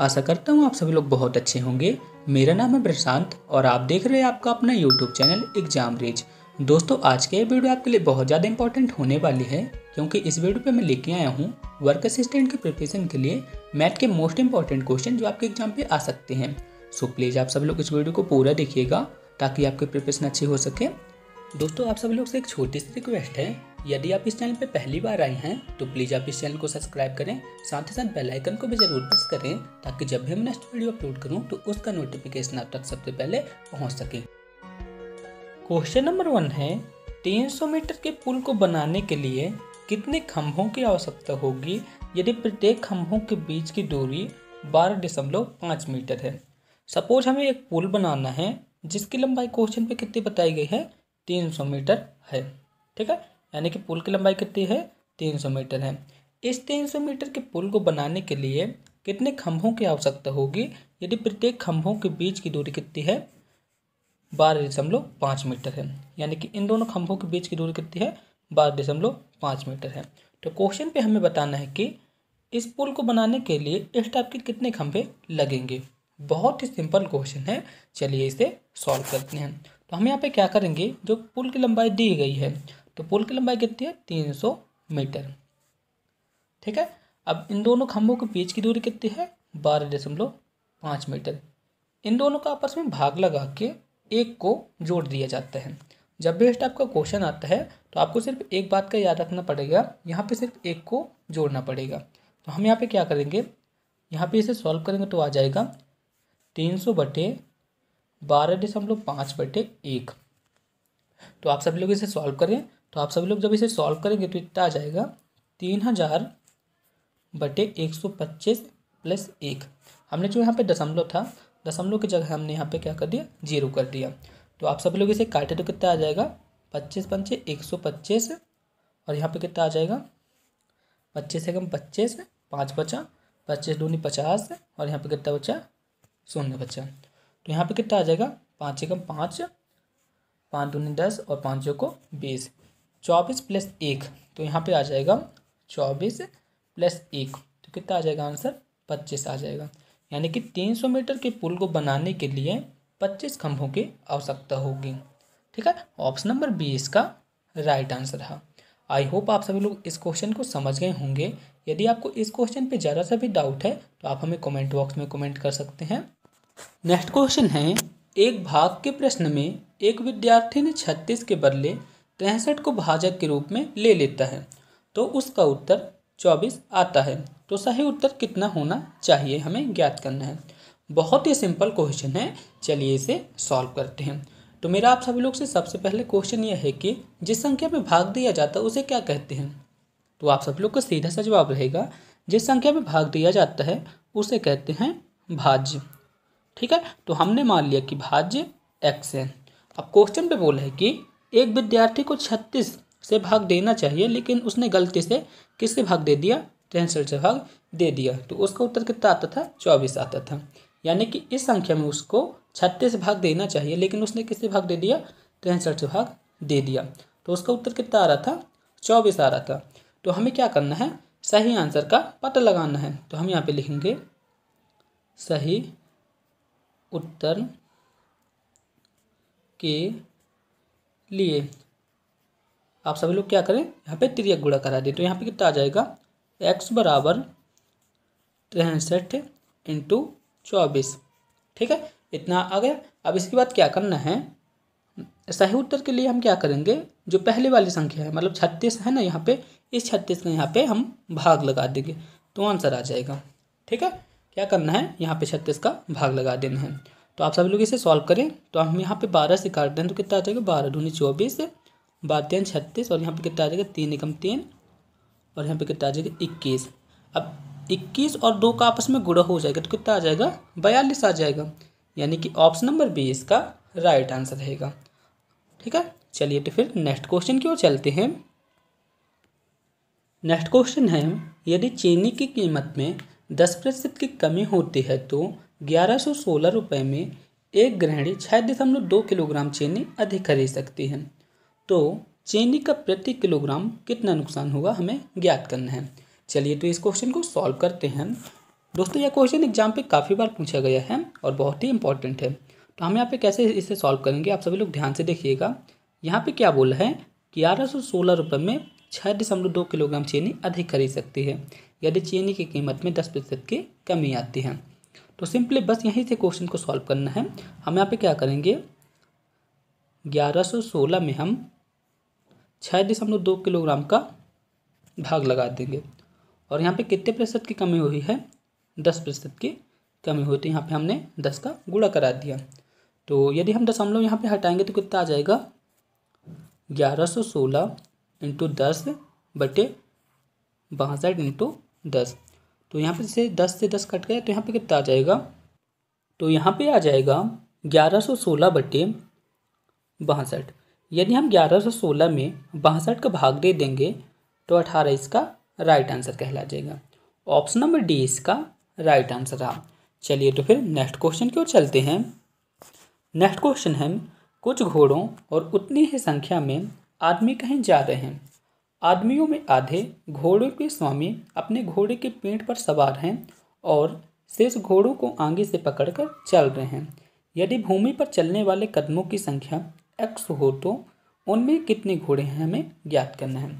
आशा करता हूँ आप सभी लोग बहुत अच्छे होंगे मेरा नाम है प्रशांत और आप देख रहे हैं आपका अपना यूट्यूब चैनल एग्जाम रेज दोस्तों आज के वीडियो आपके लिए बहुत ज़्यादा इंपॉर्टेंट होने वाली है क्योंकि इस वीडियो पे मैं लेके आया हूँ वर्क असिस्टेंट के प्रिपरेशन के लिए मैथ के मोस्ट इंपॉर्टेंट क्वेश्चन जो आपके एग्जाम पे आ सकते हैं सो प्लीज़ आप सब लोग इस वीडियो को पूरा देखिएगा ताकि आपकी प्रिपरेशन अच्छी हो सके दोस्तों आप सभी लोग से एक छोटी सी रिक्वेस्ट है यदि आप इस चैनल पर पहली बार आए हैं तो प्लीज़ आप इस चैनल को सब्सक्राइब करें साथ ही साथ बेल आइकन को भी ज़रूर प्रेस करें ताकि जब भी मैं नेक्स्ट वीडियो अपलोड करूं तो उसका नोटिफिकेशन आप तक सबसे पहले पहुंच सके क्वेश्चन नंबर वन है 300 मीटर के पुल को बनाने के लिए कितने खम्भों की आवश्यकता होगी यदि प्रत्येक खम्भों के बीच की दूरी बारह दशमलव पाँच मीटर है सपोज हमें एक पुल बनाना है जिसकी लंबाई क्वेश्चन पे कितनी बताई गई है तीन सौ मीटर है ठीक है यानी कि पुल की लंबाई कितनी है तीन सौ मीटर है इस तीन सौ मीटर के पुल को बनाने के लिए कितने खंभों की आवश्यकता होगी यदि प्रत्येक खंभों के बीच की दूरी कितनी है बारह दशमलव पाँच मीटर है यानी कि इन दोनों खंभों के बीच की दूरी कितनी है बारह दशमलव पाँच मीटर है तो क्वेश्चन पे हमें बताना है कि इस पुल को बनाने के लिए इस टाइप के कितने खंभे लगेंगे बहुत ही सिंपल क्वेश्चन है चलिए इसे सॉल्व करते हैं तो हम यहाँ पे क्या करेंगे जो पुल की लंबाई दी गई है तो पुल की लंबाई कितनी है तीन सौ मीटर ठीक है अब इन दोनों खंभों के बीच की दूरी कितनी है बारह दशमलव पाँच मीटर इन दोनों का आपस में भाग लगा के एक को जोड़ दिया जाता है जब भी टाइप का क्वेश्चन आता है तो आपको सिर्फ एक बात का याद रखना पड़ेगा यहाँ पर सिर्फ एक को जोड़ना पड़ेगा तो हम यहाँ पर क्या करेंगे यहाँ पर इसे सॉल्व करेंगे तो आ जाएगा तीन सौ बटे बारह दशमलव पाँच बटे एक तो आप सभी लोग इसे सॉल्व करें तो आप सभी लोग जब इसे सॉल्व करेंगे तो इतना आ जाएगा तीन हज़ार बटे एक सौ पच्चीस प्लस एक हमने जो यहाँ पे दशमलव था दशमलव की जगह हमने यहाँ पे क्या कर दिया जीरो कर दिया तो आप सभी लोग इसे काटे तो कितना आ जाएगा पच्चीस पंचे एक सौ पच्चीस और यहाँ पे कितना आ जाएगा पच्चीस एकम पच्चीस पाँच बचा पच्चीस दूनी पचास और यहाँ पे कितना बचा शून्य बचा तो यहाँ पे कितना आ जाएगा पाँच एकम पाँच पाँच दूनी दस और पाँच को बीस चौबीस प्लस एक तो यहाँ पे आ जाएगा चौबीस प्लस एक तो कितना आ जाएगा आंसर पच्चीस आ जाएगा यानी कि तीन सौ मीटर के पुल को बनाने के लिए पच्चीस खंभों की आवश्यकता होगी ठीक है ऑप्शन नंबर बी इसका राइट आंसर है आई होप आप सभी लोग इस क्वेश्चन को समझ गए होंगे यदि आपको इस क्वेश्चन पे ज़्यादा सा भी डाउट है तो आप हमें कमेंट बॉक्स में कमेंट कर सकते हैं नेक्स्ट क्वेश्चन है एक भाग के प्रश्न में एक विद्यार्थी ने छत्तीस के बदले तिरसठ को भाजक के रूप में ले लेता है तो उसका उत्तर चौबीस आता है तो सही उत्तर कितना होना चाहिए हमें ज्ञात करना है बहुत ही सिंपल क्वेश्चन है चलिए इसे सॉल्व करते हैं तो मेरा आप सभी लोग से सबसे पहले क्वेश्चन यह है कि जिस संख्या में भाग दिया जाता है उसे क्या कहते हैं तो आप सब लोग का सीधा सा जवाब रहेगा जिस संख्या में भाग दिया जाता है उसे कहते हैं भाज्य ठीक है तो हमने मान लिया कि भाज्य एक्स है अब क्वेश्चन पे बोला है कि एक विद्यार्थी को छत्तीस से भाग देना चाहिए लेकिन उसने गलती से किससे भाग दे दिया तिरसठ से भाग दे दिया तो उसका उत्तर कितना आता था चौबीस आता था यानी कि इस संख्या में उसको छत्तीस भाग देना चाहिए लेकिन उसने किससे भाग दे दिया तिरसठ से भाग दे दिया तो उसका उत्तर कितना आ रहा था चौबीस आ रहा था तो हमें क्या करना है सही आंसर का पता लगाना है तो हम यहाँ पे लिखेंगे सही उत्तर के लिए आप सभी लोग क्या करें यहाँ पे त्रिय गुड़ा करा दें तो यहाँ पे कितना आ जाएगा एक्स बराबर तिरसठ इंटू चौबीस ठीक है इतना आ गया अब इसके बाद क्या करना है सही उत्तर के लिए हम क्या करेंगे जो पहले वाली संख्या है मतलब छत्तीस है ना यहाँ पे इस छत्तीस का यहाँ पे हम भाग लगा देंगे तो आंसर आ जाएगा ठीक है क्या करना है यहाँ पे छत्तीस का भाग लगा देना है तो आप सभी लोग इसे सॉल्व करें तो हम यहाँ पे बारह से काट दें तो कितना आ जाएगा बारह दूनी चौबीस बारह तीन छत्तीस और यहाँ पे कितना आ जाएगा तीन एकम तीन और यहाँ पे कितना आ जाएगा इक्कीस अब इक्कीस और दो का आपस में गुड़ा हो जाएगा तो कितना आ जाएगा बयालीस आ जाएगा यानी कि ऑप्शन नंबर बी इसका राइट आंसर रहेगा ठीक है चलिए तो फिर नेक्स्ट क्वेश्चन की ओर चलते हैं नेक्स्ट क्वेश्चन है यदि चीनी की कीमत में दस प्रतिशत की कमी होती है तो ग्यारह सौ सोलह रुपये में एक ग्रहणी छः दशमलव दो किलोग्राम चीनी अधिक खरीद सकती है तो चीनी का प्रति किलोग्राम कितना नुकसान होगा हमें ज्ञात करना है चलिए तो इस क्वेश्चन को सॉल्व करते हैं दोस्तों यह क्वेश्चन एग्जाम पे काफ़ी बार पूछा गया है और बहुत ही इंपॉर्टेंट है तो हम यहाँ पे कैसे इसे सॉल्व करेंगे आप सभी लोग ध्यान से देखिएगा यहाँ पे क्या बोला है ग्यारह सौ सोलह रुपये में छः दशमलव दो किलोग्राम चीनी अधिक खरीद सकती है यदि चीनी की कीमत में दस प्रतिशत की कमी आती है तो सिंपली बस यहीं से क्वेश्चन को सॉल्व करना है हम यहाँ पे क्या करेंगे ग्यारह सौ सोलह में हम छः दशमलव दो किलोग्राम का भाग लगा देंगे और यहाँ पे कितने प्रतिशत की कमी हुई है दस प्रतिशत की कमी हुई तो यहाँ पे हमने दस का गुड़ा करा दिया तो यदि हम दशमलव यहाँ पे हटाएंगे तो कितना आ जाएगा ग्यारह सौ सोलह इंटू दस बटे बासठ इंटू दस तो यहाँ पे से दस से दस कट गया तो यहाँ पे कितना आ जाएगा तो यहाँ पे आ जाएगा ग्यारह सौ सोलह बटे बासठ यदि हम ग्यारह सौ सोलह में बासठ का भाग दे देंगे तो अठारह इसका राइट आंसर कहला जाएगा ऑप्शन नंबर डी इसका राइट आंसर रहा चलिए तो फिर नेक्स्ट क्वेश्चन की ओर चलते हैं नेक्स्ट क्वेश्चन है कुछ घोड़ों और उतनी ही संख्या में आदमी कहीं जा रहे हैं आदमियों में आधे घोड़ों के स्वामी अपने घोड़े के पीठ पर सवार हैं और शेष घोड़ों को आगे से पकड़कर चल रहे हैं यदि भूमि पर चलने वाले कदमों की संख्या एक्स हो तो उनमें कितने घोड़े हैं हमें ज्ञात करना है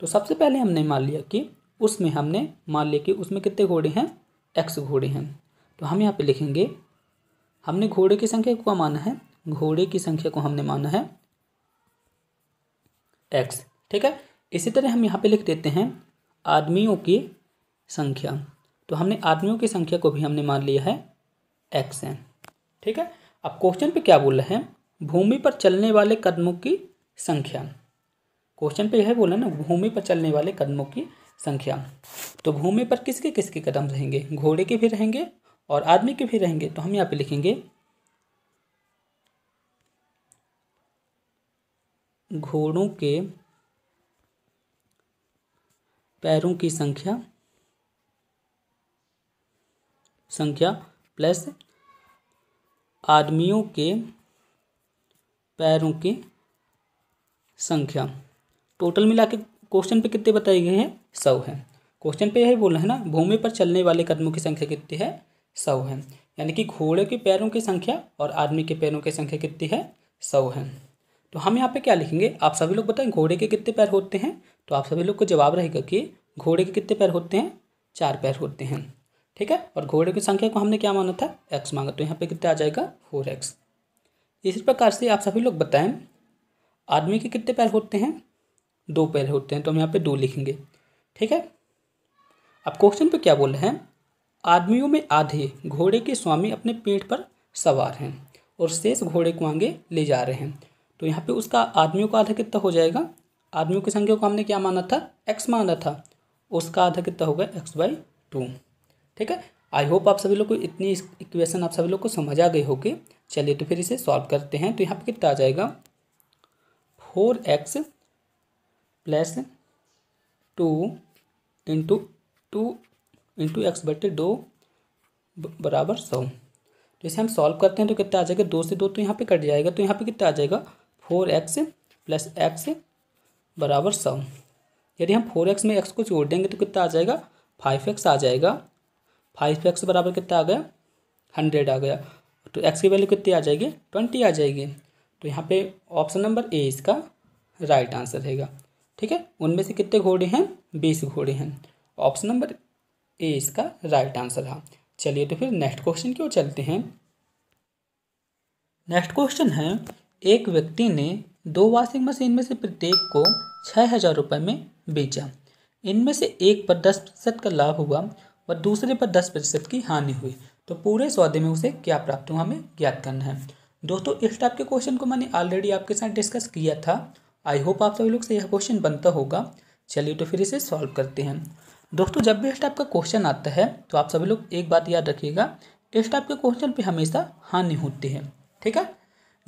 तो सबसे पहले हमने मान लिया कि उसमें हमने मान लिया कि उसमें कितने घोड़े हैं एक्स घोड़े हैं तो हम यहाँ पे लिखेंगे हमने घोड़े की संख्या को माना है घोड़े की संख्या को हमने माना है एक्स ठीक है इसी तरह हम यहाँ पे लिख देते हैं आदमियों की संख्या तो हमने आदमियों की संख्या को भी हमने मान लिया है एक्स एन ठीक है अब क्वेश्चन पे क्या बोल रहे हैं भूमि पर चलने वाले कदमों की संख्या क्वेश्चन पे यह बोला ना भूमि पर चलने वाले कदमों की संख्या तो भूमि पर किसके किसके कदम रहेंगे घोड़े के भी रहेंगे और आदमी के भी रहेंगे तो हम यहाँ पे लिखेंगे घोड़ों के पैरों की संख्या संख्या प्लस आदमियों के पैरों की संख्या टोटल मिला के क्वेश्चन पे कितने बताए गए हैं सौ है क्वेश्चन पे यही बोलना है ना भूमि पर चलने वाले कदमों की संख्या कितनी है सौ है यानी कि घोड़े के पैरों की संख्या और आदमी के पैरों की संख्या कितनी है सौ है तो हम यहाँ पे क्या लिखेंगे आप सभी लोग बताएं घोड़े के कितने पैर होते हैं तो आप सभी लोग को जवाब रहेगा कि घोड़े के कितने पैर होते हैं चार पैर होते हैं ठीक है और घोड़े की संख्या को हमने क्या माना था एक्स मांगा तो यहाँ पे कितना आ जाएगा फोर एक्स इसी प्रकार से आप सभी लोग बताएं आदमी के कितने पैर होते हैं दो पैर होते हैं तो हम यहाँ पे दो लिखेंगे ठीक है अब क्वेश्चन पर क्या बोल रहे हैं आदमियों में आधे घोड़े के स्वामी अपने पेट पर सवार हैं और शेष घोड़े को आगे ले जा रहे हैं तो यहाँ पे उसका आदमियों का आधा कितना हो जाएगा आदमियों की संख्या को हमने क्या माना था एक्स माना था उसका आधा कितना होगा एक्स बाई टू ठीक है आई होप आप सभी लोग को इतनी इक्वेशन आप सभी लोग को समझ आ गई होगी चलिए तो फिर इसे सॉल्व करते हैं तो यहाँ पे कितना आ जाएगा four x plus two into two into x बटे दो बराबर सौ तो इसे हम सॉल्व करते हैं तो कितना आ जाएगा दो से दो तो यहाँ पे कट जाएगा तो यहाँ पे कितना आ जाएगा फोर एक्स प्लस एक्स बराबर सौ यदि हम फोर एक्स में एक्स को जोड़ देंगे तो कितना आ जाएगा फाइव एक्स आ जाएगा फाइव एक्स बराबर कितना आ गया हंड्रेड आ गया तो एक्स की वैल्यू कितनी आ जाएगी ट्वेंटी आ जाएगी तो यहाँ पे ऑप्शन नंबर ए इसका राइट आंसर रहेगा ठीक है उनमें से कितने घोड़े हैं बीस घोड़े हैं ऑप्शन नंबर ए इसका राइट आंसर रहा चलिए तो फिर नेक्स्ट क्वेश्चन क्यों चलते हैं नेक्स्ट क्वेश्चन है एक व्यक्ति ने दो वॉशिंग मशीन में से प्रत्येक को छः हजार रुपये में बेचा इनमें से एक पर दस प्रतिशत का लाभ हुआ और दूसरे पर दस प्रतिशत की हानि हुई तो पूरे सौदे में उसे क्या प्राप्त हुआ हमें ज्ञात करना है दोस्तों इस टाइप के क्वेश्चन को मैंने ऑलरेडी आपके साथ डिस्कस किया था आई होप आप सभी लोग से यह क्वेश्चन बनता होगा चलिए तो फिर इसे सॉल्व करते हैं दोस्तों जब भी इस टाइप का क्वेश्चन आता है तो आप सभी लोग एक बात याद रखिएगा इस टाइप के क्वेश्चन पर हमेशा हानि होती है ठीक है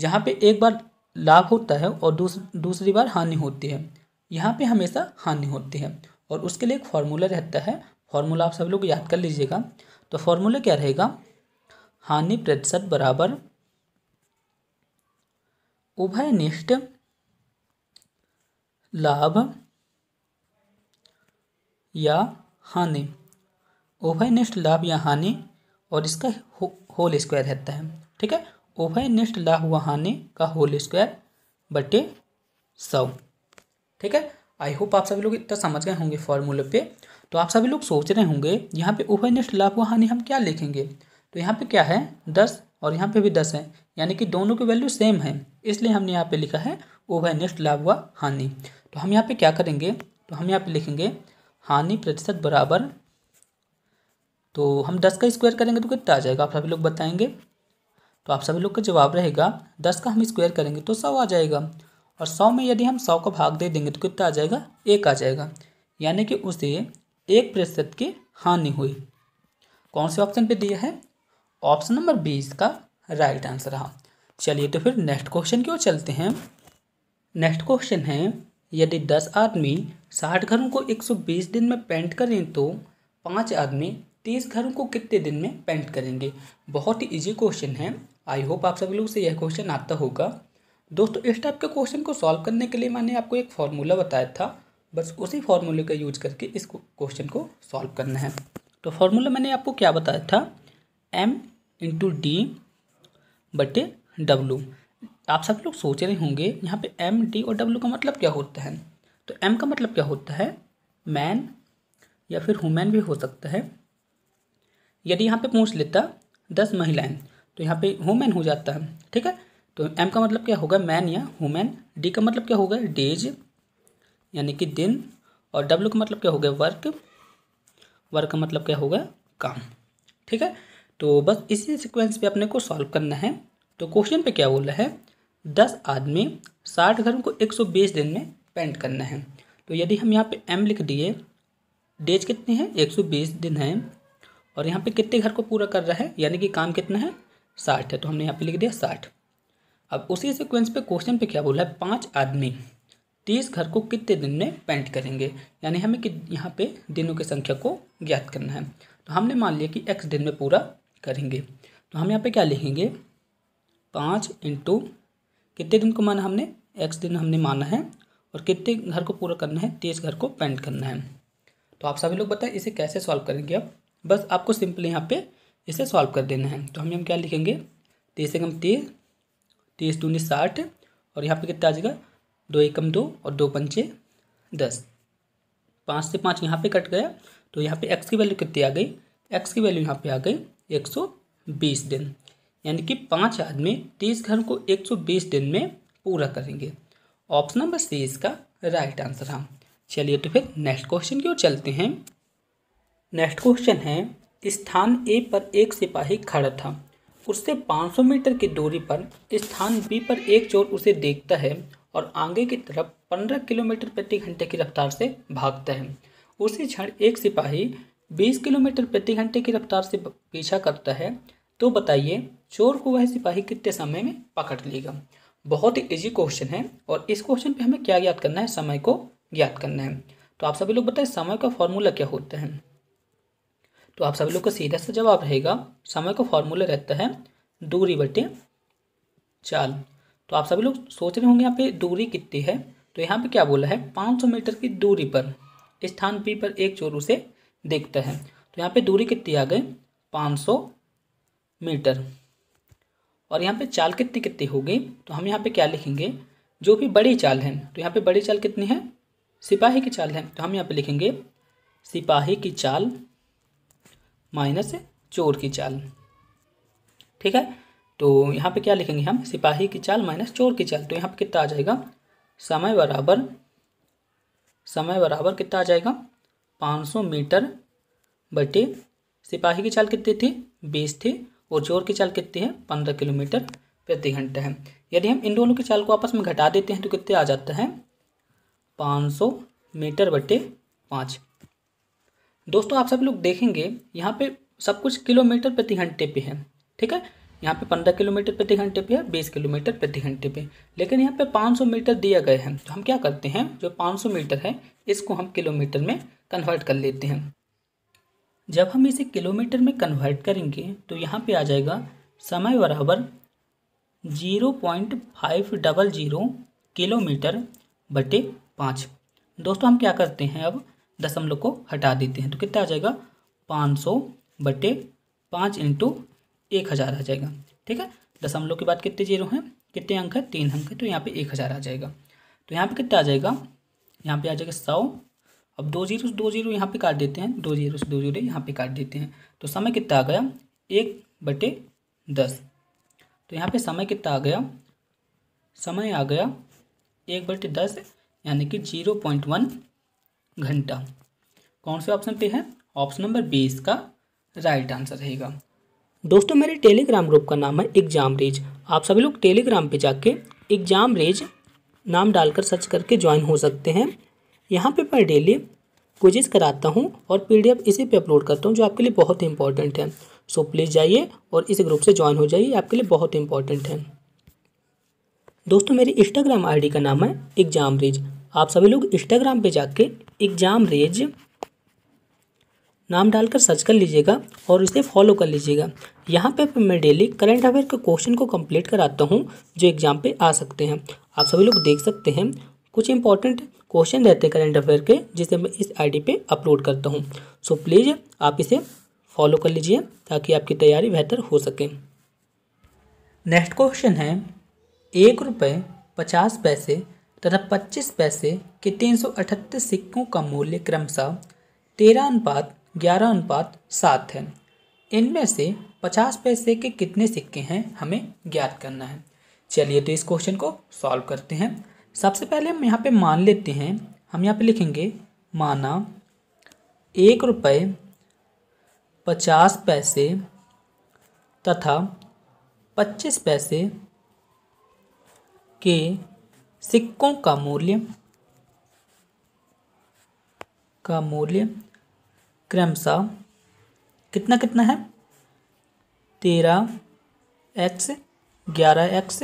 जहाँ पे एक बार लाभ होता है और दूस, दूसरी बार हानि होती है यहाँ पे हमेशा हानि होती है और उसके लिए एक फार्मूला रहता है फार्मूला आप सब लोग याद कर लीजिएगा तो फार्मूला क्या रहेगा हानि प्रतिशत बराबर उभयनिष्ठ लाभ या हानि उभयनिष्ठ लाभ या हानि और इसका होल स्क्वायर रहता है ठीक है उभय निष्ठ हुआ हानि का होल स्क्वायर बटे सौ ठीक है आई होप आप सभी लोग इतना समझ गए होंगे फॉर्मूले पे तो आप सभी लोग सोच रहे होंगे यहाँ पे उभय निष्ठ लाभ हुआ हानि हम क्या लिखेंगे तो यहाँ पे क्या है दस और यहाँ पे भी दस है यानी कि दोनों की वैल्यू सेम है इसलिए हमने यहाँ पे लिखा है उभयनिष्ठ लाभ हुआ हानि तो हम यहाँ पे क्या करेंगे तो हम यहाँ पे लिखेंगे हानि प्रतिशत बराबर तो हम दस का स्क्वायर करेंगे तो कितना आ जाएगा आप सभी लोग बताएंगे तो आप सभी लोग का जवाब रहेगा दस का हम स्क्वायर करेंगे तो सौ आ जाएगा और सौ में यदि हम सौ को भाग दे देंगे तो कितना आ जाएगा एक आ जाएगा यानी कि उसे एक प्रतिशत की हानि हुई कौन से ऑप्शन पे दिया है ऑप्शन नंबर बी इसका राइट आंसर रहा चलिए तो फिर नेक्स्ट क्वेश्चन की ओर चलते हैं नेक्स्ट क्वेश्चन है यदि दस आदमी साठ घरों को एक सौ बीस दिन में पेंट करें तो पाँच आदमी तीस घरों को कितने दिन में पेंट करेंगे बहुत ही ईजी क्वेश्चन है आई होप आप सभी लोग से यह क्वेश्चन आता होगा दोस्तों इस टाइप के क्वेश्चन को सॉल्व करने के लिए मैंने आपको एक फार्मूला बताया था बस उसी फार्मूले का यूज करके इस क्वेश्चन को सॉल्व करना है तो फार्मूला मैंने आपको क्या बताया था एम इंटू डी बटे डब्लू आप सब लोग सोच रहे होंगे यहाँ पे एम डी और डब्लू का मतलब क्या होता है तो एम का मतलब क्या होता है मैन या फिर हुमैन भी हो सकता है यदि यहाँ पे पूछ लेता दस महिलाएं तो यहाँ पे वुमेन हो जाता है ठीक है तो एम का मतलब क्या होगा मैन या हुमेन डी का मतलब क्या होगा डेज यानी कि दिन और डब्ल्यू का मतलब क्या होगा वर्क वर्क का मतलब क्या होगा काम ठीक है तो बस इसी सिक्वेंस पे अपने को सॉल्व करना है तो क्वेश्चन पे क्या बोला है दस आदमी साठ घरों को एक सौ बीस दिन में पेंट करना है तो यदि हम यहाँ पे एम लिख दिए डेज कितने हैं एक सौ बीस दिन हैं और यहाँ पे कितने घर को पूरा कर रहा है यानी कि काम कितना है साठ है तो हमने यहाँ पे लिख दिया साठ अब उसी सिक्वेंस पे क्वेश्चन पे क्या बोला है पांच आदमी तीस घर को कितने दिन में पेंट करेंगे यानी हमें कि यहाँ पे दिनों की संख्या को ज्ञात करना है तो हमने मान लिया कि एक्स दिन में पूरा करेंगे तो हम यहाँ पे क्या लिखेंगे पाँच इंटू कितने दिन को माना हमने एक्स दिन हमने माना है और कितने घर को पूरा करना है तीस घर को पेंट करना है तो आप सभी लोग बताएं इसे कैसे सॉल्व करेंगे अब बस आपको सिंपली यहाँ पे इसे सॉल्व कर देना है तो हम हम क्या लिखेंगे तेईस एकम तेईस तेईस दूनी साठ और यहाँ पे कितना आ जाएगा दो एकम दो और दो पंचे दस पाँच से पाँच यहाँ पे कट गया तो यहाँ पे एक्स की वैल्यू कितनी आ गई एक्स की वैल्यू यहाँ पे आ गई एक सौ बीस दिन यानी कि पाँच आदमी तीस घर को एक सौ बीस दिन में पूरा करेंगे ऑप्शन नंबर सी इसका राइट आंसर हाँ चलिए तो फिर नेक्स्ट क्वेश्चन की ओर चलते हैं नेक्स्ट क्वेश्चन है स्थान ए पर एक सिपाही खड़ा था उससे 500 मीटर की दूरी पर स्थान बी पर एक चोर उसे देखता है और आगे की तरफ 15 किलोमीटर प्रति घंटे की रफ्तार से भागता है उसी क्षण एक सिपाही 20 किलोमीटर प्रति घंटे की रफ्तार से पीछा करता है तो बताइए चोर को वह सिपाही कितने समय में पकड़ लेगा बहुत ही इजी क्वेश्चन है और इस क्वेश्चन पे हमें क्या याद करना है समय को याद करना है तो आप सभी लोग बताएं समय का फॉर्मूला क्या होता है तो आप सभी लोग का सीधा सा जवाब रहेगा समय का फॉर्मूला रहता है दूरी बटे चाल तो आप सभी लोग सोच रहे होंगे यहाँ पे दूरी कितनी है तो यहाँ पे क्या बोला है 500 मीटर की दूरी पर स्थान पी पर एक चोरू से देखता है तो यहाँ पे दूरी कितनी आ गई 500 मीटर और यहाँ पे चाल कितनी कितनी होगी तो हम यहाँ पे क्या लिखेंगे जो भी बड़ी चाल है तो यहाँ पे बड़ी चाल कितनी है सिपाही की चाल है तो हम यहाँ पे लिखेंगे सिपाही की चाल माइनस चोर की चाल ठीक है तो यहाँ पे क्या लिखेंगे हम सिपाही की चाल माइनस चोर की चाल तो यहाँ पे कितना आ जाएगा समय बराबर समय बराबर कितना आ जाएगा 500 मीटर बटे सिपाही की चाल कितनी थी बीस थी और चोर की चाल कितनी है पंद्रह किलोमीटर प्रति घंटा है यदि हम इन दोनों की चाल को आपस में घटा देते हैं तो कितने आ जाता है पाँच सौ मीटर बटे पाँच दोस्तों आप सब लोग देखेंगे यहाँ पे सब कुछ किलोमीटर प्रति घंटे पे है ठीक है यहाँ पे पंद्रह किलोमीटर प्रति घंटे पे है बीस किलोमीटर प्रति घंटे पे लेकिन यहाँ पे पाँच सौ मीटर दिया गया है तो हम क्या करते हैं जो पाँच सौ मीटर है इसको हम किलोमीटर में कन्वर्ट कर लेते हैं जब हम इसे किलोमीटर में कन्वर्ट करेंगे तो यहाँ पे आ जाएगा समय बराबर zero point five double zero kilometre बटे पाँच दोस्तों हम क्या करते हैं अब दशमलव को हटा देते हैं तो कितना आ जाएगा पाँच सौ बटे पाँच इंटू एक हज़ार आ जाएगा ठीक है दशमलव के बाद कितने जीरो हैं कितने अंक है तीन अंक है तो यहाँ पे एक हज़ार आ जाएगा तो यहाँ पे कितना आ जाएगा यहाँ पे आ जाएगा सौ अब दो जीरो से दो जीरो यहाँ पे काट देते हैं दो जीरो से दो जीरो यहाँ पे काट देते हैं तो समय कितना आ गया एक बटे दस तो यहाँ पे समय कितना आ गया समय आ गया एक बटे दस यानी कि जीरो पॉइंट वन घंटा कौन से ऑप्शन पे है ऑप्शन नंबर बी इसका राइट आंसर रहेगा दोस्तों मेरे टेलीग्राम ग्रुप का नाम है एग्जाम रेज आप सभी लोग टेलीग्राम पे जाके एग्जाम रेज नाम डालकर सर्च करके ज्वाइन हो सकते हैं यहाँ पे मैं डेली क्विजेज कराता हूँ और पीडीएफ इसी पे अपलोड करता हूँ जो आपके लिए बहुत इंपॉर्टेंट है सो प्लीज़ जाइए और इस ग्रुप से ज्वाइन हो जाइए आपके लिए बहुत इंपॉर्टेंट है दोस्तों मेरी इंस्टाग्राम आईडी का नाम है एग्जाम रेज आप सभी लोग इंस्टाग्राम पे जाके एग्ज़ाम रेज नाम डालकर सर्च कर लीजिएगा और इसे फॉलो कर लीजिएगा यहाँ पे मैं डेली करंट अफेयर के क्वेश्चन को कंप्लीट कराता हूँ जो एग्ज़ाम पे आ सकते हैं आप सभी लोग देख सकते हैं कुछ इंपॉर्टेंट क्वेश्चन रहते हैं करंट अफेयर के जिसे मैं इस आईडी पे अपलोड करता हूँ सो प्लीज़ आप इसे फॉलो कर लीजिए ताकि आपकी तैयारी बेहतर हो सके नेक्स्ट क्वेश्चन है एक रुपये पचास पैसे तथा 25 पैसे के तीन सिक्कों का मूल्य क्रमशः तेरह अनुपात ग्यारह अनुपात सात है इनमें से 50 पैसे के कितने सिक्के हैं हमें ज्ञात करना है चलिए तो इस क्वेश्चन को सॉल्व करते हैं सबसे पहले हम यहाँ पे मान लेते हैं हम यहाँ पे लिखेंगे माना एक रुपये पचास पैसे तथा पच्चीस पैसे के सिक्कों का मूल्य का मूल्य क्रमशः कितना कितना है तेरह एक्स ग्यारह एक्स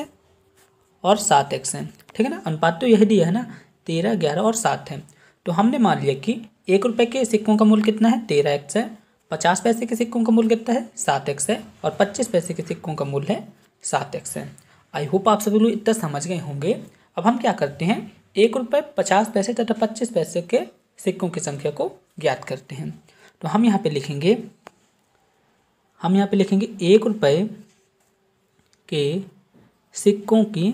और सात एक्स है ठीक है ना अनुपात तो यही दिया है ना तेरह ग्यारह और सात है तो हमने मान लिया कि एक रुपये के सिक्कों का मूल्य कितना है तेरह एक्स है पचास पैसे के सिक्कों का मूल्य कितना है सात एक्स है और पच्चीस पैसे के सिक्कों का मूल्य है सात एक्स है आई होप आप सभी लोग इतना समझ गए होंगे अब हम क्या करते हैं एक रुपये पचास पैसे तथा पच्चीस पैसे के सिक्कों की संख्या को ज्ञात करते हैं तो हम यहाँ पे लिखेंगे हम यहाँ पे लिखेंगे एक रुपये के सिक्कों की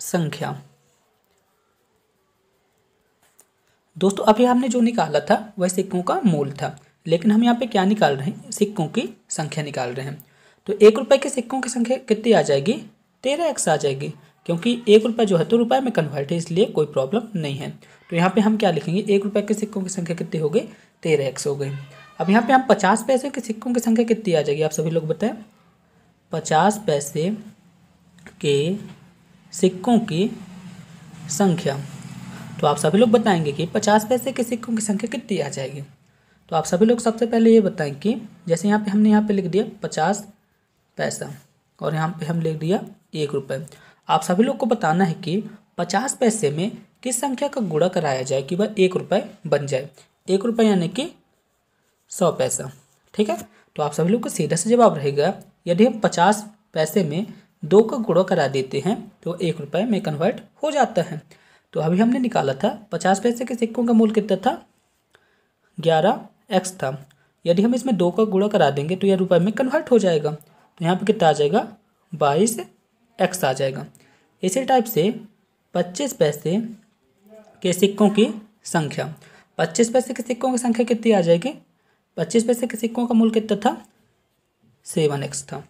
संख्या दोस्तों अभी हमने जो निकाला था वह सिक्कों का मूल था लेकिन हम यहाँ पे क्या निकाल रहे हैं सिक्कों की संख्या निकाल रहे हैं तो एक रुपये के सिक्कों की संख्या कितनी आ जाएगी तेरह एक्स आ जाएगी क्योंकि एक रुपये जो है तो रुपये में कन्वर्ट है इसलिए कोई प्रॉब्लम नहीं है तो यहाँ पे हम क्या लिखेंगे एक रुपये के सिक्कों की संख्या कितनी हो गई तेरह एक्स हो गई अब यहाँ पे हम पचास पैसे के सिक्कों की संख्या कितनी आ जाएगी आप सभी लोग बताएं पचास पैसे के सिक्कों की संख्या तो आप सभी लोग बताएंगे कि पचास पैसे के सिक्कों की संख्या कितनी आ जाएगी तो आप सभी लोग सबसे पहले ये बताएं कि जैसे यहाँ पे हमने यहाँ पे लिख दिया पचास पैसा और यहाँ पे हम लिख दिया एक रुपये आप सभी लोग को बताना है कि पचास पैसे में किस संख्या का गुणा कराया जाए कि वह एक रुपये बन जाए एक रुपये यानी कि सौ पैसा ठीक है तो आप सभी लोग का सीधा से जवाब रहेगा यदि हम पचास पैसे में दो का गुणा करा देते हैं तो एक रुपये में कन्वर्ट हो जाता है तो अभी हमने निकाला था पचास पैसे के सिक्कों का मूल कितना था ग्यारह एक्स था यदि हम इसमें दो का गुणा करा देंगे तो यह रुपये में कन्वर्ट हो जाएगा तो यहाँ पर कितना आ जाएगा बाईस एक्स आ जाएगा इसी टाइप से पच्चीस पैसे के सिक्कों की संख्या पच्चीस पैसे के सिक्कों की संख्या कितनी आ जाएगी पच्चीस पैसे के सिक्कों का मूल कितना था सेवन एक्स था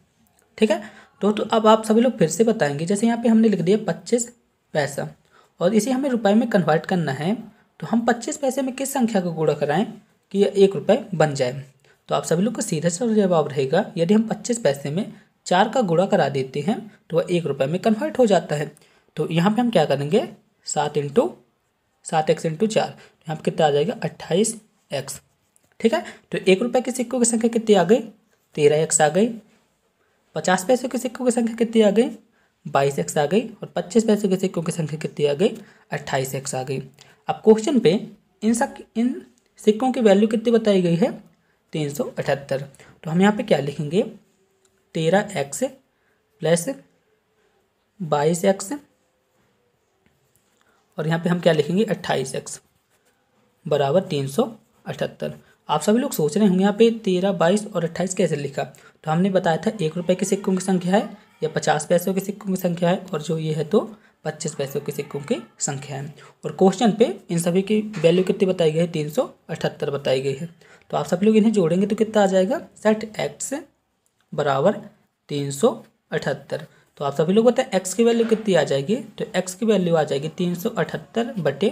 ठीक है तो, तो अब आप सभी लोग फिर से बताएंगे जैसे यहाँ पे हमने लिख दिया पच्चीस पैसा और इसे हमें रुपए में कन्वर्ट करना है तो हम पच्चीस पैसे में किस संख्या को गुड़ा कराएं कि यह एक रुपये बन जाए तो आप सभी लोग का सीधा सा जवाब रहेगा यदि हम पच्चीस पैसे में चार का गुणा करा देते हैं तो वह एक रुपये में कन्वर्ट हो जाता है तो यहाँ पे हम क्या करेंगे सात इंटू सात एक्स इंटू चार तो यहाँ पर कितना आ जाएगा अट्ठाईस एक्स ठीक है तो एक रुपये के सिक्कों की संख्या कितनी आ गई तेरह एक्स आ गई पचास पैसे के सिक्कों की संख्या कितनी आ गई बाईस एक्स आ गई और पच्चीस पैसे के सिक्कों की संख्या कितनी आ गई अट्ठाईस एक्स आ गई अब क्वेश्चन पे इन सब इन सिक्कों की वैल्यू कितनी बताई गई है तीन सौ अठहत्तर तो हम यहाँ पे क्या लिखेंगे तेरह एक्स प्लस बाईस एक्स और यहाँ पे हम क्या लिखेंगे अट्ठाईस एक्स बराबर तीन सौ अठहत्तर आप सभी लोग सोच रहे होंगे यहाँ पे तेरह बाईस और अट्ठाईस कैसे लिखा तो हमने बताया था एक रुपये के सिक्कों की संख्या है या पचास पैसों के सिक्कों की संख्या है और जो ये है तो पच्चीस पैसों के सिक्कों की संख्या है और क्वेश्चन पे इन सभी की वैल्यू कितनी बताई गई है तीन सौ अठहत्तर बताई गई है तो आप सभी लोग इन्हें जोड़ेंगे तो कितना आ जाएगा सेट एक्स बराबर तीन सौ अठहत्तर तो आप सभी लोग बताएं एक्स की वैल्यू कितनी आ जाएगी तो एक्स की वैल्यू आ जाएगी तीन सौ अठहत्तर बटे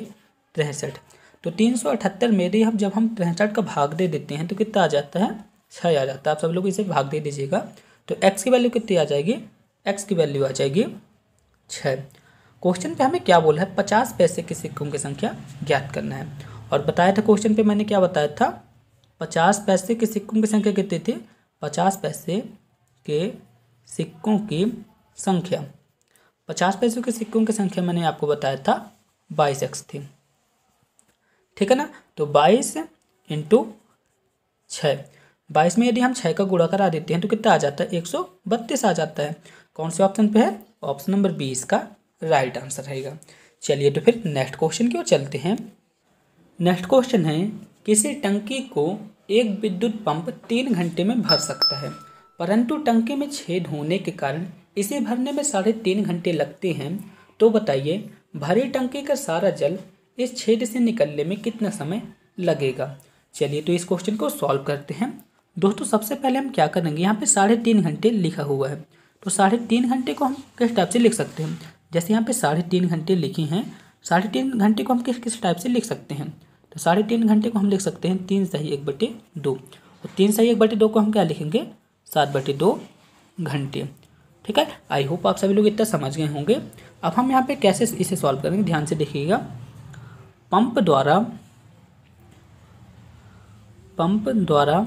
तिरसठ तो तीन सौ अठहत्तर में भी हम जब हम तिरसठ का भाग दे देते हैं तो कितना आ जाता है छः आ जाता है आप सब लोग इसे भाग दे दीजिएगा तो एक्स की वैल्यू कितनी आ जाएगी एक्स की वैल्यू आ जाएगी छः क्वेश्चन पे हमें क्या बोला है पचास पैसे के सिक्कों की संख्या ज्ञात करना है और बताया था क्वेश्चन पे मैंने क्या बताया था पचास पैसे के सिक्कों की संख्या कितनी थी पचास पैसे के सिक्कों की संख्या पचास पैसों के सिक्कों की संख्या मैंने आपको बताया था बाईस एक्स थी ठीक है ना तो बाईस इंटू छः बाईस में यदि हम छः का गुणा करा देते हैं तो कितना आ जाता है एक सौ बत्तीस आ जाता है कौन से ऑप्शन पे है ऑप्शन नंबर बी इसका राइट आंसर रहेगा चलिए तो फिर नेक्स्ट क्वेश्चन की ओर चलते हैं नेक्स्ट क्वेश्चन है किसी टंकी को एक विद्युत पंप तीन घंटे में भर सकता है परंतु टंकी में छेद होने के कारण इसे भरने में साढ़े तीन घंटे लगते हैं तो बताइए भरी टंकी का सारा जल इस छेद से निकलने में कितना समय लगेगा चलिए तो इस क्वेश्चन को सॉल्व करते हैं दोस्तों सबसे पहले हम क्या करेंगे यहाँ पे साढ़े तीन घंटे लिखा हुआ है तो साढ़े तीन घंटे को हम किस टाइप से लिख सकते हैं जैसे यहाँ पे साढ़े तीन घंटे लिखे हैं साढ़े तीन घंटे को हम किस किस टाइप से लिख सकते हैं तो साढ़े तीन घंटे को हम लिख सकते हैं तीन सही एक बटे दो और तो तीन सही एक बटे दो को हम क्या लिखेंगे सात बटे दो घंटे ठीक है आई होप आप सभी लोग इतना समझ गए होंगे अब हम यहाँ पे कैसे इसे सॉल्व करेंगे ध्यान से देखिएगा पंप द्वारा पंप द्वारा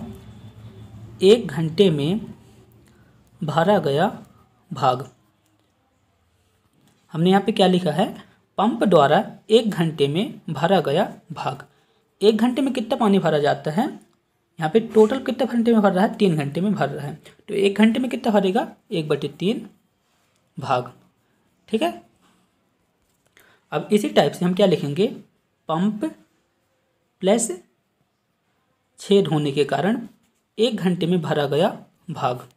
एक घंटे में भरा गया भाग हमने यहाँ पे क्या लिखा है पंप द्वारा एक घंटे में भरा गया भाग एक घंटे में कितना पानी भरा जाता है यहाँ पे टोटल कितना घंटे में भर रहा है तीन घंटे में भर रहा है तो एक घंटे में कितना भरेगा एक बटे तीन भाग ठीक है अब इसी टाइप से हम क्या लिखेंगे पंप प्लस छेद होने के कारण एक घंटे में भरा गया भाग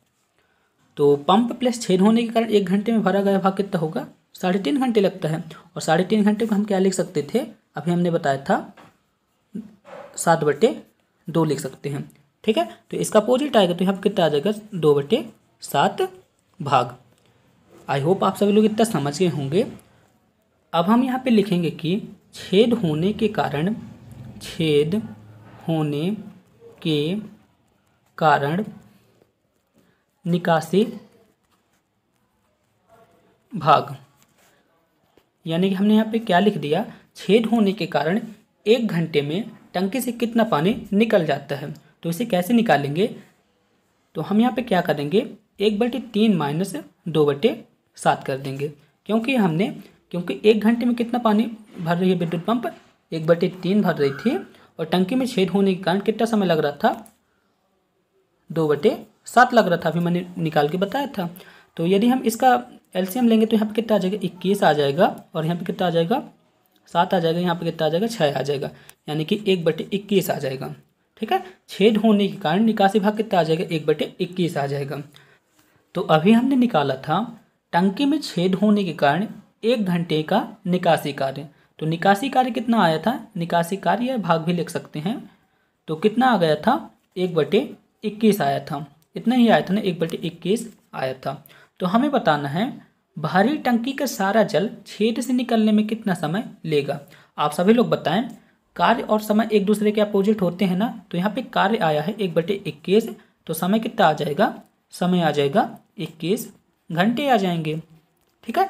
तो पंप प्लस छेद होने के कारण एक घंटे में भरा गया भाग कितना होगा साढ़े तीन घंटे लगता है और साढ़े तीन घंटे को हम क्या लिख सकते थे अभी हमने बताया था सात बटे दो लिख सकते हैं ठीक है तो इसका अपोजिट आएगा तो यहाँ पर कितना आ जाएगा दो बटे सात भाग आई होप आप सभी लोग इतना समझ गए होंगे अब हम यहाँ पे लिखेंगे कि छेद होने के कारण छेद होने के कारण निकासी भाग यानी कि हमने यहाँ पे क्या लिख दिया छेद होने के कारण एक घंटे में टंकी से कितना पानी निकल जाता है तो इसे कैसे निकालेंगे तो हम यहाँ पे क्या करेंगे एक बटे तीन माइनस दो बटे सात कर देंगे क्योंकि हमने क्योंकि एक घंटे में कितना पानी भर रही है विद्युत पंप एक बटे तीन भर रही थी और टंकी में छेद होने के कारण कितना समय लग रहा था दो बटे सात लग रहा था अभी मैंने निकाल के बताया था तो यदि हम इसका एलसीएम लेंगे तो यहाँ पर कितना आ जाएगा इक्कीस आ जाएगा और यहाँ पर कितना आ जाएगा सात आ जाएगा यहाँ पर कितना आ जाएगा छः आ जाएगा यानी कि एक बटे इक्कीस आ जाएगा ठीक है छेद होने के कारण निकासी भाग कितना आ जाएगा एक बटे इक्कीस आ जाएगा तो अभी हमने निकाला था टंकी में छेद होने के कारण एक घंटे का निकासी कार्य तो निकासी कार्य कितना आया था निकासी कार्य या भाग भी लिख सकते हैं तो कितना आ गया था एक बटे इक्कीस आया था इतना ही आया था ना एक बटे इक्कीस आया था तो हमें बताना है भारी टंकी का सारा जल छेद से निकलने में कितना समय लेगा आप सभी लोग बताएं कार्य और समय एक दूसरे के अपोजिट होते हैं ना तो यहाँ पे कार्य आया है एक बटे इक्कीस तो समय कितना आ जाएगा समय आ जाएगा इक्कीस घंटे आ जाएंगे ठीक है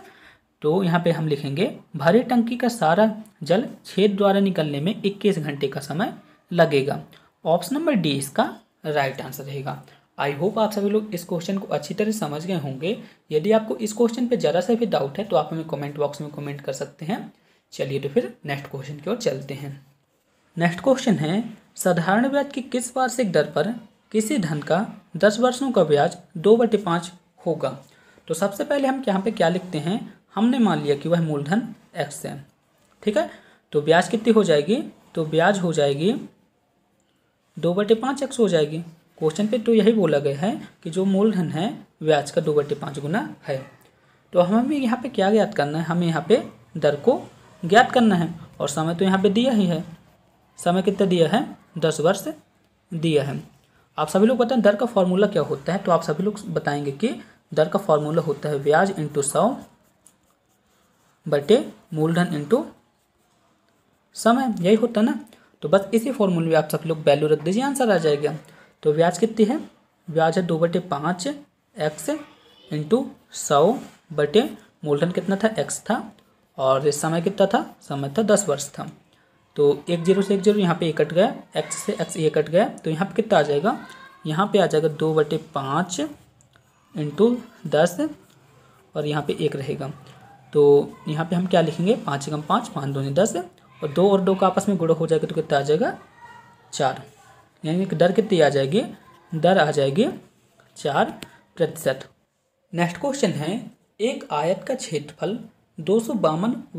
तो यहाँ पे हम लिखेंगे भारी टंकी का सारा जल छेद द्वारा निकलने में इक्कीस घंटे का समय लगेगा ऑप्शन नंबर डी इसका राइट आंसर रहेगा आई होप आप सभी लोग इस क्वेश्चन को अच्छी तरह समझ गए होंगे यदि आपको इस क्वेश्चन पे ज़रा सा भी डाउट है तो आप हमें कमेंट बॉक्स में कमेंट कर सकते हैं चलिए तो फिर नेक्स्ट क्वेश्चन की ओर चलते हैं नेक्स्ट क्वेश्चन है साधारण ब्याज की किस वार्षिक दर पर किसी धन का दस वर्षों का ब्याज दो बटे पाँच होगा तो सबसे पहले हम यहाँ पर क्या लिखते हैं हमने मान लिया कि वह मूलधन एक्स है ठीक है तो ब्याज कितनी हो जाएगी तो ब्याज हो जाएगी दो बटे पाँच एक्स हो जाएगी क्वेश्चन पे तो यही बोला गया है कि जो मूलधन है ब्याज का दो बटे पाँच गुना है तो हमें यहाँ पे क्या ज्ञात करना है हमें यहाँ पे दर को ज्ञात करना है और समय तो यहाँ पे दिया ही है समय कितना दिया है दस वर्ष दिया है आप सभी लोग बताएं दर का फॉर्मूला क्या होता है तो आप सभी लोग बताएंगे कि दर का फॉर्मूला होता है ब्याज इंटू सौ बटे मूलधन इंटू समय यही होता है ना तो बस इसी फॉर्मूले में आप सभी लोग वैल्यू रख दीजिए आंसर आ जाएगा तो ब्याज कितनी है ब्याज है दो बटे पाँच एक्स इंटू सौ बटे मूलधन कितना था एक्स था और समय कितना था समय था दस वर्ष था तो एक जीरो से एक जीरो यहाँ पे ये कट गया एक्स से एक्स ये कट गया तो यहाँ पे कितना आ जाएगा यहाँ पे आ जाएगा दो बटे पाँच इंटू दस और यहाँ पे एक रहेगा तो यहाँ पे हम क्या लिखेंगे पाँच एकम पाँच पाँच दो दस और दो और दो का आपस में गुड़ा हो जाएगा तो कितना आ जाएगा चार यानी कि दर कितनी आ जाएगी दर आ जाएगी चार प्रतिशत नेक्स्ट क्वेश्चन है एक आयत का क्षेत्रफल दो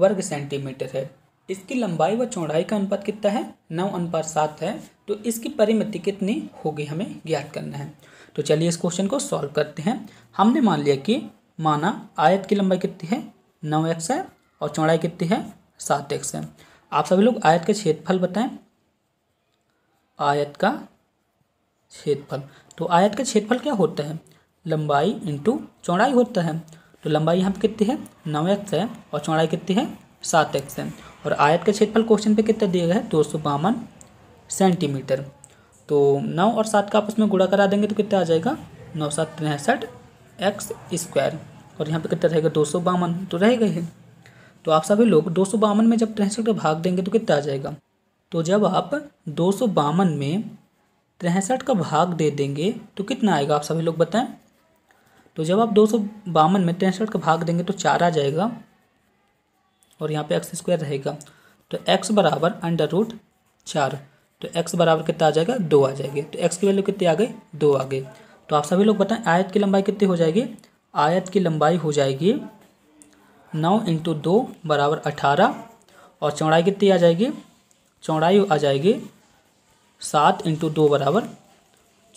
वर्ग सेंटीमीटर है इसकी लंबाई व चौड़ाई का अनुपात कितना है नौ अनुपात सात है तो इसकी परिमिति कितनी होगी हमें ज्ञात करना है तो चलिए इस क्वेश्चन को सॉल्व करते हैं हमने मान लिया कि माना आयत की लंबाई कितनी है नौ एक्स है और चौड़ाई कितनी है सात एक्स है आप सभी लोग आयत का क्षेत्रफल बताएं आयत का क्षेत्रफल तो आयत का क्षेत्रफल क्या होता है लंबाई इंटू चौड़ाई होता है तो लंबाई यहाँ पे कितनी है नौ एक्स है और चौड़ाई कितनी है सात एक्स है और आयत का क्षेत्रफल क्वेश्चन पे कितना दिया गया है दो सौ बावन सेंटीमीटर तो नौ और सात का आपस में गुड़ा करा देंगे तो कितना आ जाएगा नौ सात तिरसठ एक्स स्क्वायर और यहाँ पे कितना रहेगा दो सौ बावन तो रहेगा ही तो आप सभी लोग दो सौ बावन में जब तिरसठ का भाग देंगे तो कितना आ जाएगा तो जब आप दो में तिरसठ का भाग दे देंगे तो कितना आएगा आप सभी लोग बताएं तो जब आप दो में तिरसठ का भाग देंगे तो चार आ जाएगा और यहाँ पे एक्स स्क्वायर रहेगा तो एक्स बराबर अंडर रूट चार तो एक्स बराबर कितना आ जाएगा दो आ जाएगी तो एक्स की वैल्यू कितनी आ गई दो आ गई तो आप सभी लोग बताएं आयत की लंबाई कितनी हो जाएगी आयत की लंबाई हो जाएगी नौ इंटू दो बराबर अठारह और चौड़ाई कितनी आ जाएगी चौड़ाई आ जाएगी सात इंटू दो बराबर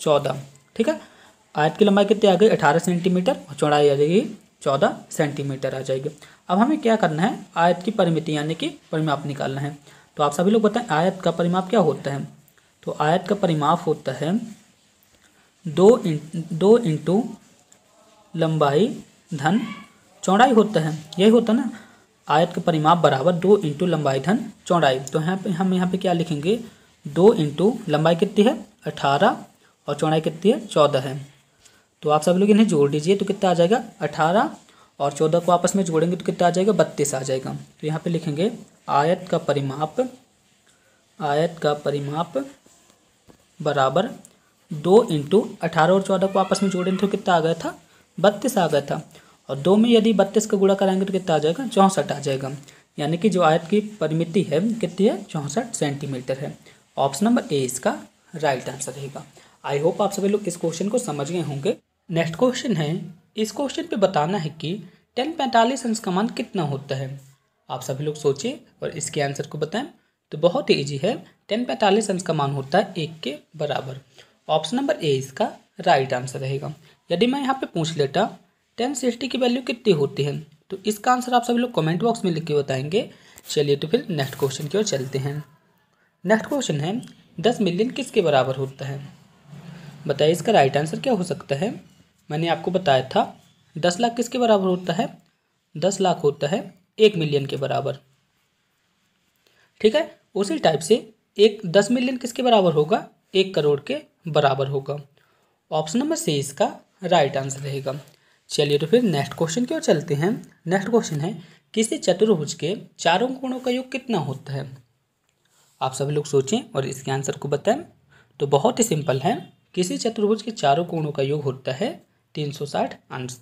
चौदह ठीक है आयत की लंबाई कितनी आ गई अठारह सेंटीमीटर और चौड़ाई आ जाएगी चौदह सेंटीमीटर आ जाएगी अब हमें क्या करना है आयत की परिमिति यानी कि परिमाप निकालना है तो आप सभी लोग बताएं आयत का परिमाप क्या होता है तो आयत का परिमाप होता है दो इं दो इंटू लंबाई धन चौड़ाई होता है यही होता ना आयत का परिमाप बराबर दो इंटू लंबाई धन चौड़ाई तो यहाँ पे हम यहाँ पे क्या लिखेंगे दो इंटू लंबाई कितनी है अठारह और चौड़ाई कितनी है चौदह है तो आप सब लोग इन्हें जोड़ दीजिए तो कितना आ जाएगा अठारह और चौदह को आपस में जोड़ेंगे तो कितना आ जाएगा बत्तीस आ जाएगा तो यहाँ पे लिखेंगे आयत का परिमाप आयत का परिमाप बराबर दो इंटू अठारह और चौदह को आपस में जोड़ेंगे तो कितना आ गया था बत्तीस आ गया था और दो में यदि बत्तीस का गुड़ा कराएंगे तो कितना आ जाएगा चौंसठ आ जाएगा यानी कि जो आयत की परिमिति है कितनी है चौंसठ सेंटीमीटर है ऑप्शन नंबर ए इसका राइट आंसर रहेगा आई होप आप सभी लोग इस क्वेश्चन को समझ गए होंगे नेक्स्ट क्वेश्चन है इस क्वेश्चन पे बताना है कि टेन पैंतालीस अंश मान कितना होता है आप सभी लोग सोचिए और इसके आंसर को बताएं तो बहुत ही ईजी है टेन पैंतालीस अंश मान होता है एक के बराबर ऑप्शन नंबर ए इसका राइट आंसर रहेगा यदि मैं यहाँ पे पूछ लेता टेन सिक्सटी की वैल्यू कितनी होती है तो इसका आंसर आप सभी लोग कमेंट बॉक्स में लिख के बताएंगे चलिए तो फिर नेक्स्ट क्वेश्चन की ओर चलते हैं नेक्स्ट क्वेश्चन है दस मिलियन किसके बराबर होता है बताइए इसका राइट आंसर क्या हो सकता है मैंने आपको बताया था दस लाख किसके बराबर होता है दस लाख होता है एक मिलियन के बराबर ठीक है उसी टाइप से एक दस मिलियन किसके बराबर होगा एक करोड़ के बराबर होगा ऑप्शन नंबर सी इसका राइट आंसर रहेगा चलिए तो फिर नेक्स्ट क्वेश्चन की ओर चलते हैं नेक्स्ट क्वेश्चन है किसी चतुर्भुज के चारों कोणों का योग कितना होता है आप सभी लोग सोचें और इसके आंसर को बताएं तो बहुत ही सिंपल है किसी चतुर्भुज के चारों कोणों का योग होता है तीन सौ साठ अंश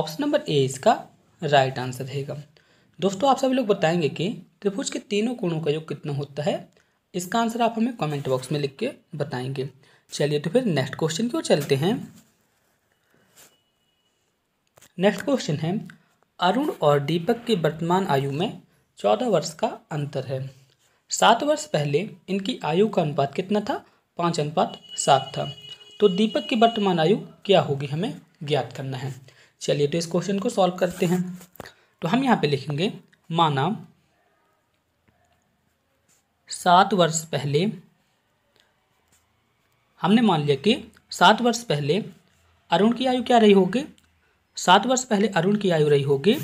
ऑप्शन नंबर ए इसका राइट आंसर रहेगा दोस्तों आप सभी लोग बताएंगे कि त्रिभुज के तीनों कोणों का योग कितना होता है इसका आंसर आप हमें कमेंट बॉक्स में लिख के बताएंगे चलिए तो फिर नेक्स्ट क्वेश्चन की ओर चलते हैं नेक्स्ट क्वेश्चन है अरुण और दीपक की वर्तमान आयु में चौदह वर्ष का अंतर है सात वर्ष पहले इनकी आयु का अनुपात कितना था पाँच अनुपात सात था तो दीपक की वर्तमान आयु क्या होगी हमें ज्ञात करना है चलिए तो इस क्वेश्चन को सॉल्व करते हैं तो हम यहाँ पे लिखेंगे माना सात वर्ष पहले हमने मान लिया कि सात वर्ष पहले अरुण की आयु क्या रही होगी सात वर्ष पहले अरुण की आयु रही होगी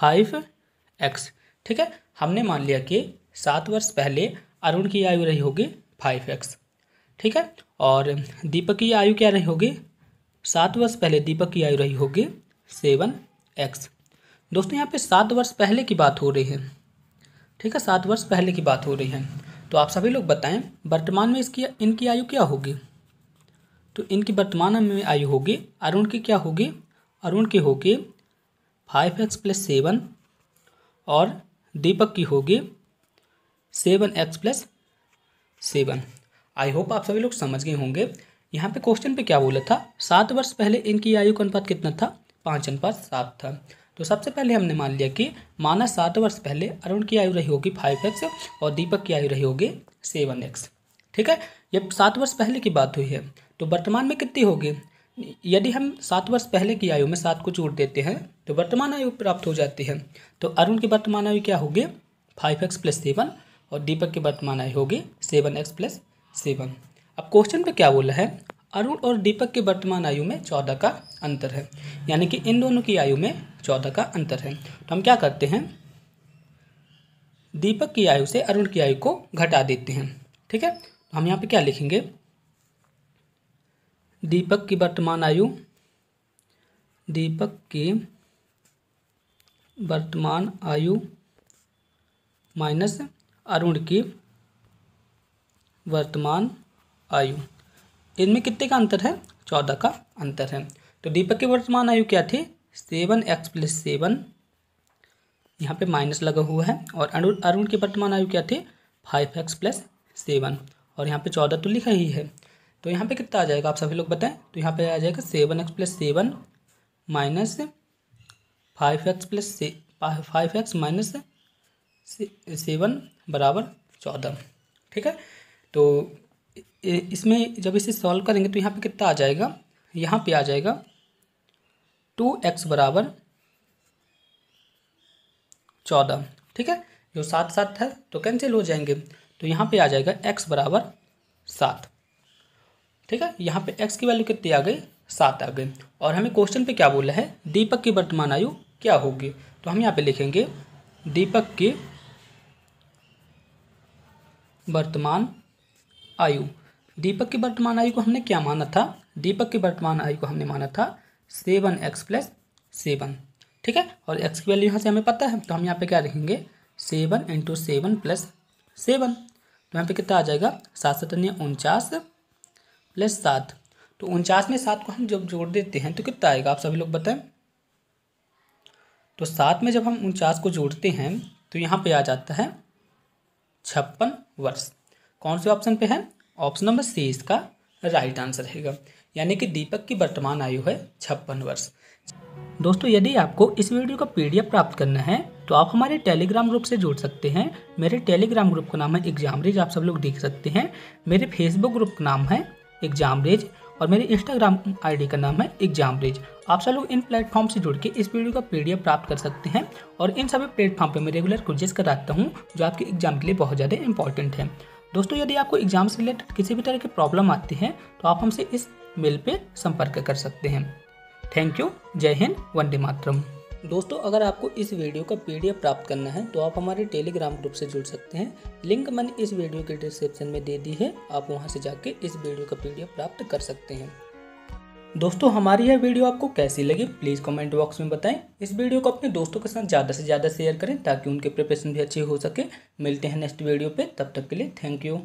फाइव एक्स ठीक है हमने मान लिया कि सात वर्ष पहले अरुण की आयु रही होगी फाइव एक्स ठीक है और दीपक की आयु क्या रही होगी सात वर्ष पहले दीपक की आयु रही होगी सेवन एक्स दोस्तों यहाँ पे सात वर्ष पहले की बात हो रही है ठीक है सात वर्ष पहले की बात हो रही है तो आप सभी लोग बताएं वर्तमान में इसकी इनकी आयु क्या होगी तो इनकी वर्तमान में आयु होगी अरुण की क्या होगी अरुण की होगी फाइव एक्स प्लस सेवन और दीपक की होगी seven x plus seven I hope आप सभी लोग समझ गए होंगे यहाँ पे क्वेश्चन पे क्या बोला था सात वर्ष पहले इनकी आयु का अनुपात कितना था पाँच अनुपात सात था तो सबसे पहले हमने मान लिया कि माना सात वर्ष पहले अरुण की आयु रही होगी फाइव एक्स और दीपक की आयु रही होगी सेवन एक्स ठीक है ये सात वर्ष पहले की बात हुई है तो वर्तमान में कितनी होगी यदि हम सात वर्ष पहले की आयु में सात को जोड़ देते हैं तो वर्तमान आयु प्राप्त हो जाती है तो अरुण की वर्तमान आयु क्या होगी फाइव एक्स प्लस सेवन और दीपक की वर्तमान आयु होगी सेवन एक्स प्लस सेवन अब क्वेश्चन पे क्या बोला है अरुण और दीपक की वर्तमान आयु में चौदह का अंतर है यानी कि इन दोनों की आयु में चौदह का अंतर है तो हम क्या करते हैं दीपक की आयु से अरुण की आयु को घटा देते हैं ठीक है तो हम यहाँ पर क्या लिखेंगे दीपक की वर्तमान आयु दीपक की वर्तमान आयु माइनस अरुण की वर्तमान आयु इनमें कितने का अंतर है चौदह का अंतर है तो दीपक की वर्तमान आयु क्या थी सेवन एक्स प्लस सेवन यहाँ पे माइनस लगा हुआ है और अरुण की वर्तमान आयु क्या थी फाइव एक्स प्लस सेवन और यहाँ पे चौदह तो लिखा ही है तो यहाँ पे कितना आ जाएगा आप सभी लोग बताएं तो यहाँ पे आ जाएगा seven x plus seven minus five x plus से फाइव एक्स माइनस सेवन बराबर चौदह ठीक है तो इसमें जब इसे सॉल्व करेंगे तो यहाँ पे कितना आ जाएगा यहाँ पे आ जाएगा टू एक्स बराबर चौदह ठीक है जो सात सात है तो कैंसिल हो जाएंगे तो यहाँ पे आ जाएगा एक्स बराबर सात ठीक है यहाँ पे एक्स की वैल्यू कितनी आ गई सात आ गई और हमें क्वेश्चन पे क्या बोला है दीपक की वर्तमान आयु क्या होगी तो हम यहाँ पे लिखेंगे दीपक की वर्तमान आयु दीपक की वर्तमान आयु को हमने क्या माना था दीपक की वर्तमान आयु को हमने माना था सेवन एक्स प्लस सेवन ठीक है और एक्स की वैल्यू यहाँ से हमें पता है तो हम यहाँ पे क्या लिखेंगे seven into seven plus seven तो यहाँ पे कितना आ जाएगा सात सतन्य उनचास प्लस सात तो उनचास में सात को हम जब जोड़ देते हैं तो कितना आएगा आप सभी लोग बताएं तो सात में जब हम उनचास को जोड़ते हैं तो यहाँ पे आ जाता है छप्पन वर्ष कौन से ऑप्शन पे है ऑप्शन नंबर सी इसका राइट आंसर रहेगा यानी कि दीपक की वर्तमान आयु है छप्पन वर्ष दोस्तों यदि आपको इस वीडियो का पी प्राप्त करना है तो आप हमारे टेलीग्राम ग्रुप से जुड़ सकते हैं मेरे टेलीग्राम ग्रुप का नाम है एग्जाम आप सब लोग देख सकते हैं मेरे फेसबुक ग्रुप का नाम है एग्जाम रेज और मेरे इंस्टाग्राम आईडी का नाम है एग्जाम रेज आप सब लोग इन प्लेटफॉर्म से जुड़ के इस वीडियो का पी प्राप्त कर सकते हैं और इन सभी प्लेटफॉर्म पर मैं रेगुलर कोर्जेस कराता हूँ जो आपके एग्जाम के लिए बहुत ज़्यादा इंपॉर्टेंट है दोस्तों यदि आपको एग्जाम से रिलेटेड किसी भी तरह की प्रॉब्लम आती है तो आप हमसे इस मेल पर संपर्क कर सकते हैं थैंक यू जय हिंद वंदे मातरम दोस्तों अगर आपको इस वीडियो का पीडीएफ प्राप्त करना है तो आप हमारे टेलीग्राम ग्रुप से जुड़ सकते हैं लिंक मैंने इस वीडियो के डिस्क्रिप्शन में दे दी है आप वहां से जाके इस वीडियो का पीडीएफ प्राप्त कर सकते हैं दोस्तों हमारी यह वीडियो आपको कैसी लगी प्लीज़ कमेंट बॉक्स में बताएं इस वीडियो को अपने दोस्तों के साथ ज़्यादा से ज़्यादा शेयर करें ताकि उनके प्रिपरेशन भी अच्छी हो सके मिलते हैं नेक्स्ट वीडियो पे तब तक के लिए थैंक यू